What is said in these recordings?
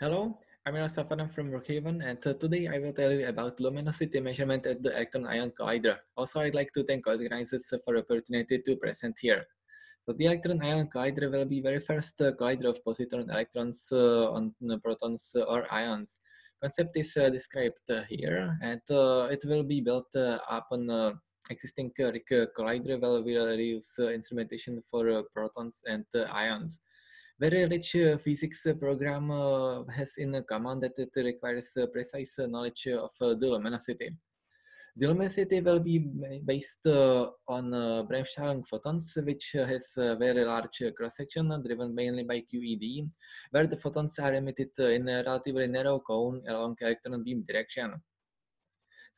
Hello, I'm Ira from Brookhaven, and today I will tell you about luminosity measurement at the electron-ion collider. Also, I'd like to thank organizers for opportunity to present here. So the electron-ion collider will be very first uh, collider of positron electrons uh, on uh, protons uh, or ions. Concept is uh, described uh, here, and it will be built upon existing collider. Well, we will instrumentation for protons and ions very rich uh, physics uh, program uh, has in common that it requires precise knowledge of the luminosity. The luminosity will be based on uh, Bremsstrahlung photons, which has a very large cross-section driven mainly by QED, where the photons are emitted in a relatively narrow cone along electron beam direction.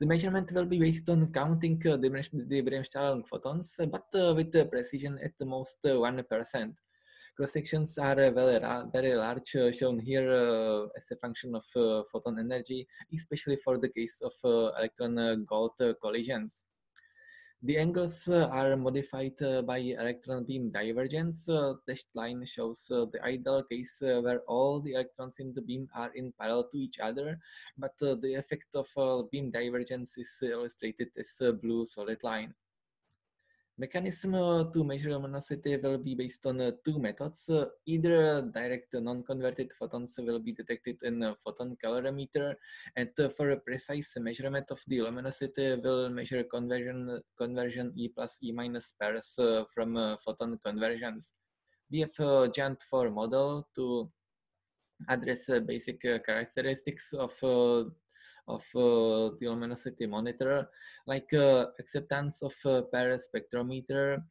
The measurement will be based on counting the Bremsstrahlung photons, but with precision at the most 1% cross sections are uh, very, very large, uh, shown here uh, as a function of photon energy, especially for the case of electron gold collisions. The angles are modified by electron beam divergence. dashed line shows the ideal case where all the electrons in the beam are in parallel to each other, but the effect of beam divergence is illustrated as a blue solid line. Mechanism to measure luminosity will be based on uh, two methods. Uh, either direct non-converted photons will be detected in a uh, photon calorimeter, and for a precise measurement of the luminosity, we'll measure conversion conversion E plus E minus pairs from photon conversions. We have a GANT4 model to address basic characteristics of of uh, the luminosity monitor, like uh, acceptance of uh, Paris spectrometer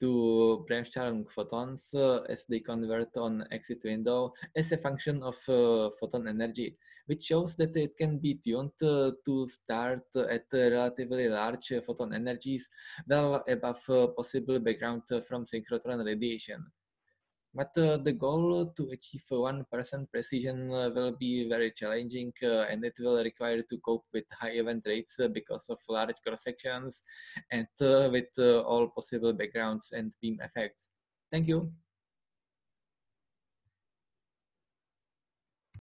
to branch charm photons uh, as they convert on exit window as a function of uh, photon energy, which shows that it can be tuned uh, to start at relatively large photon energies well above possible background from synchrotron radiation. But uh, the goal to achieve 1% precision will be very challenging uh, and it will require to cope with high event rates uh, because of large cross sections and with all possible backgrounds and beam effects. Thank you.